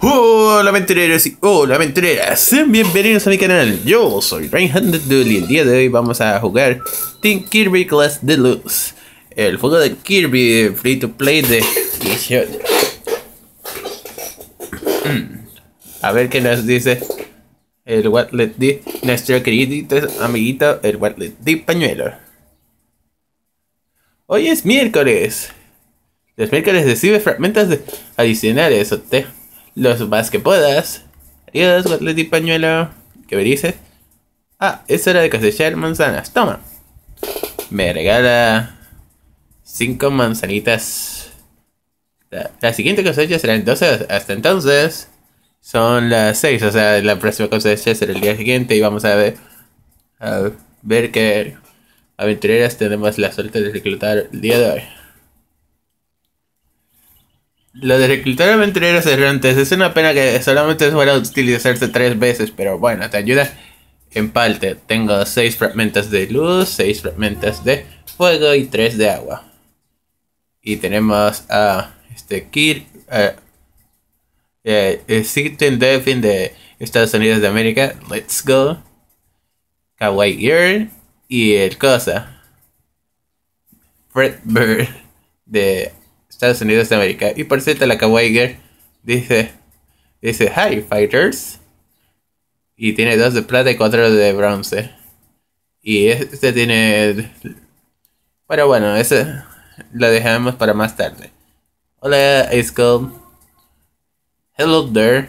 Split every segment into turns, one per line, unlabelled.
Hola aventureros y hola aventureras, bienvenidos a mi canal, yo soy Reinhardt Dudley. y el día de hoy vamos a jugar Team Kirby Class Deluxe El juego de Kirby Free to Play de 18 mm. A ver qué nos dice el Watlet D nuestro querido amiguito el Watlet D Pañuelo Hoy es miércoles, los miércoles recibe fragmentos adicionales, ¿o te? Los más que puedas. Adiós, di Pañuelo. ¿Qué me dices? Ah, es hora de cosechar manzanas. Toma. Me regala cinco manzanitas. La, siguiente cosecha será entonces, hasta entonces, son las 6, o sea, la próxima cosecha será el día siguiente y vamos a ver, a ver qué aventureras tenemos la suerte de reclutar el día de hoy. Lo de reclutar aventureros errantes es una pena que solamente suele utilizarse tres veces, pero bueno, te ayuda en parte. Tengo seis fragmentos de luz, seis fragmentos de fuego y tres de agua. Y tenemos a este Kir, uh, eh, eh, Sitting de Estados Unidos de América, Let's Go, Kawaii Girl y el Cosa, Fred Bird de Estados Unidos de América. Y por cierto, la Kawaii dice, dice, hi, fighters. Y tiene dos de plata y cuatro de bronce. Y este tiene... Pero bueno, ese lo dejamos para más tarde. Hola, Ice Hello there.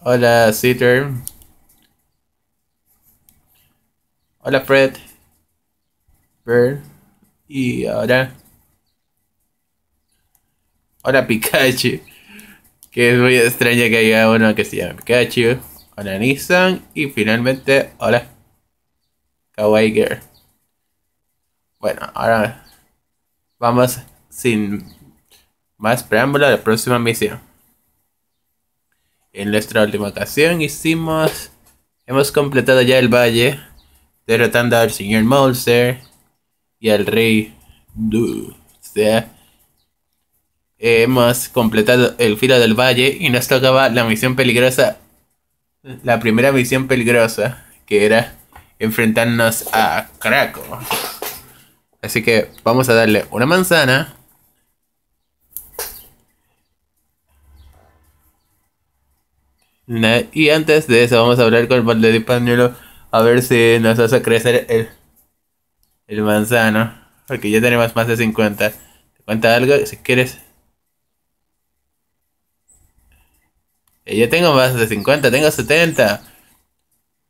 Hola, sitter. Hola, Fred. Y ahora. Ahora Pikachu. Que es muy extraño que haya uno que se llame Pikachu. Ahora Nissan. Y finalmente, ahora. Kawaii Girl. Bueno, ahora. Vamos sin más preámbulo a la próxima misión. En nuestra última ocasión hicimos. Hemos completado ya el valle. Derrotando al señor Mouser y al rey du sea, hemos eh, completado el filo del valle y nos tocaba la misión peligrosa, la primera misión peligrosa, que era enfrentarnos a Krako, Así que vamos a darle una manzana. Y antes de eso vamos a hablar con el pañuelo a ver si nos hace crecer el el manzano. Porque ya tenemos más de 50. ¿Te cuenta algo si quieres? Eh, yo tengo más de 50, tengo 70.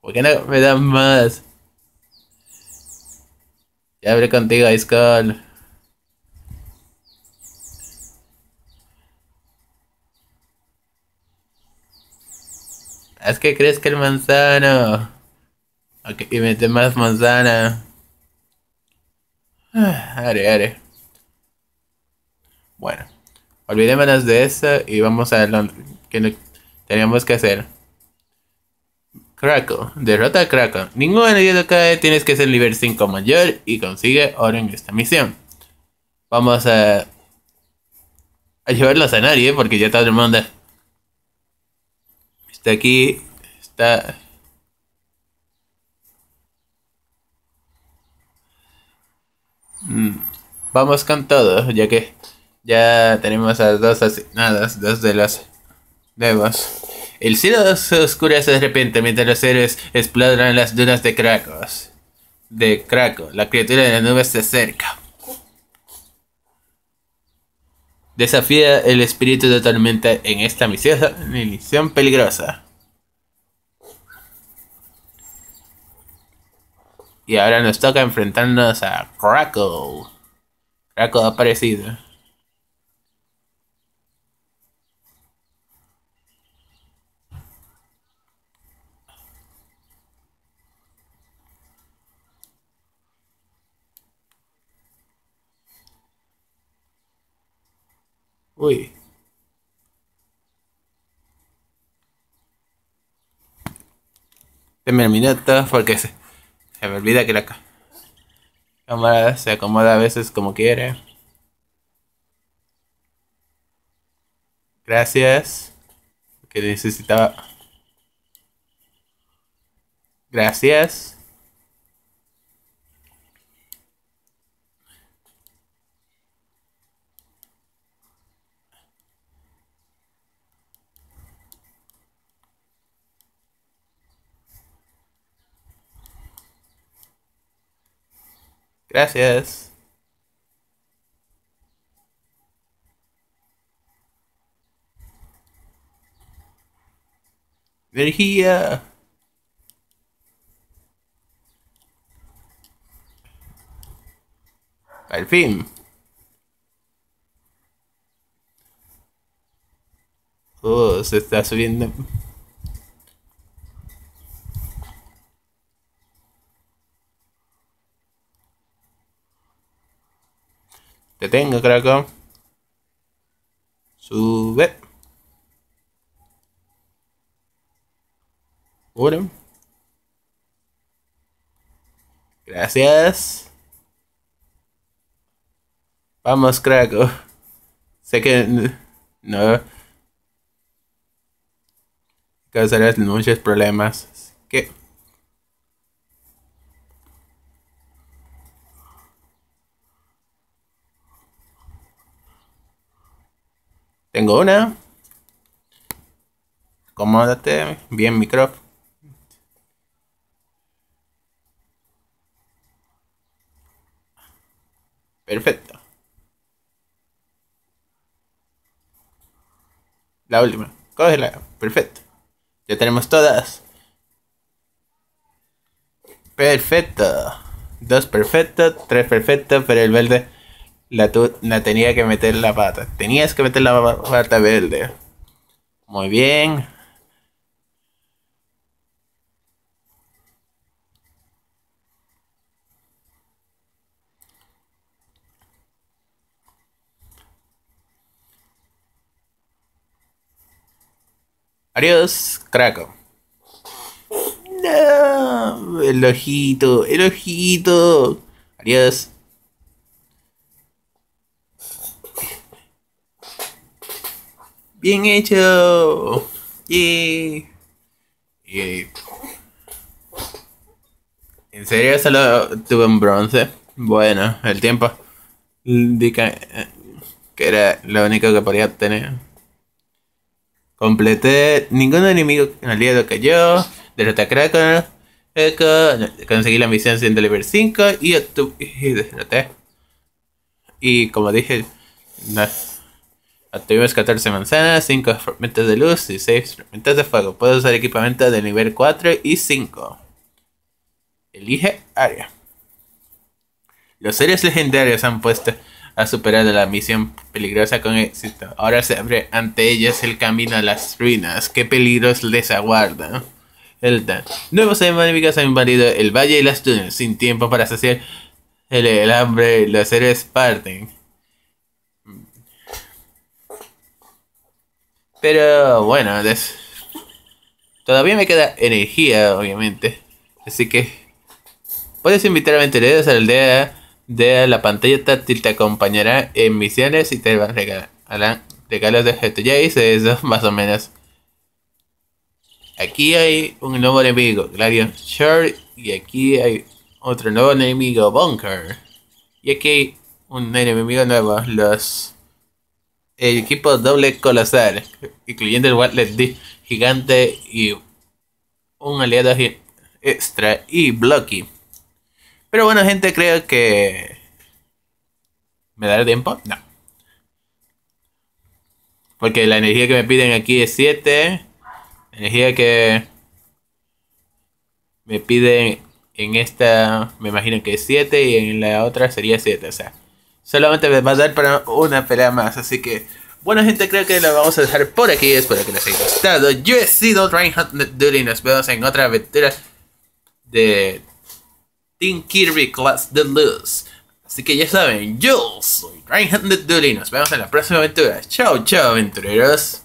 ¿Por qué no me dan más? Ya hablé contigo, Call. ¿Es que crees que el manzano. Ok, y mete más manzana. Ah, are, are. Bueno, olvidémonos de eso y vamos a lo que tenemos que hacer. Crackle, derrota a Ninguna Ningún enemigo cae, e tienes que ser nivel 5 mayor y consigue oro en esta misión. Vamos a, a llevarlos a nadie ¿eh? porque ya está todo el mundo. Está aquí, está Mm. Vamos con todo, ya que ya tenemos a dos asignadas, dos de las nuevas. El cielo se oscurece de repente mientras los héroes exploran las dunas de Krakos. De Krakow, la criatura de la nube se acerca. Desafía el espíritu de tormenta en esta misión peligrosa. Y ahora nos toca enfrentarnos a Crackle Crackle ha aparecido. Uy. Deme porque se se me olvida que la cámara se acomoda a veces como quiere. Gracias. Que necesitaba. Gracias. Gracias. Energía. Al fin. Oh, se está subiendo. Te tengo, craco Sube. Uno. Gracias. Vamos, craco. Sé que... No. Causarás muchos problemas. Así que... Tengo una. Acomódate bien, micro Perfecto. La última. Cógela. Perfecto. Ya tenemos todas. Perfecto. Dos perfectos, tres perfectos, pero el verde la, la tenía que meter la pata. Tenías que meter la pata verde. Muy bien. Adiós, Craco. No, el ojito, el ojito. Adiós. Bien hecho. ¡Yay! ¿En serio solo tuve un bronce? Bueno, el tiempo. indica que era lo único que podía tener. Completé ningún enemigo aliado yo Derroté a Kraken. Echo, conseguí la misión siendo level 5 y, y derroté. Y como dije, no. Activas 14 manzanas, 5 fragmentos de luz y 6 fragmentos de fuego. Puedes usar equipamiento de nivel 4 y 5. Elige área. Los seres legendarios han puesto a superar la misión peligrosa con éxito. Ahora se abre ante ellos el camino a las ruinas. ¿Qué peligros les aguardan? Dan? Nuevos enemigos han invadido el valle y las dunas. Sin tiempo para saciar el, el hambre, los seres parten Pero bueno, todavía me queda energía, obviamente. Así que puedes invitar a Ventureros a la aldea de la pantalla táctil. Te acompañará en misiones y te van a regalar regalos de objetos. Ya hice eso, más o menos. Aquí hay un nuevo enemigo, Gladion Shard. Y aquí hay otro nuevo enemigo, Bunker. Y aquí hay un enemigo nuevo, los el equipo doble colosal, incluyendo el watlet D gigante y un aliado extra y Blocky. Pero bueno, gente, creo que. ¿Me dará tiempo? No. Porque la energía que me piden aquí es 7. La energía que me piden en esta, me imagino que es 7 y en la otra sería 7. O sea, Solamente me va a dar para una pelea más. Así que, bueno, gente, creo que la vamos a dejar por aquí. Espero que les haya gustado. Yo he sido Reinhardt Y Nos vemos en otra aventura de Team Kirby Class Luz. Así que ya saben, yo soy Reinhardt Y Nos vemos en la próxima aventura. Chao, chao, aventureros.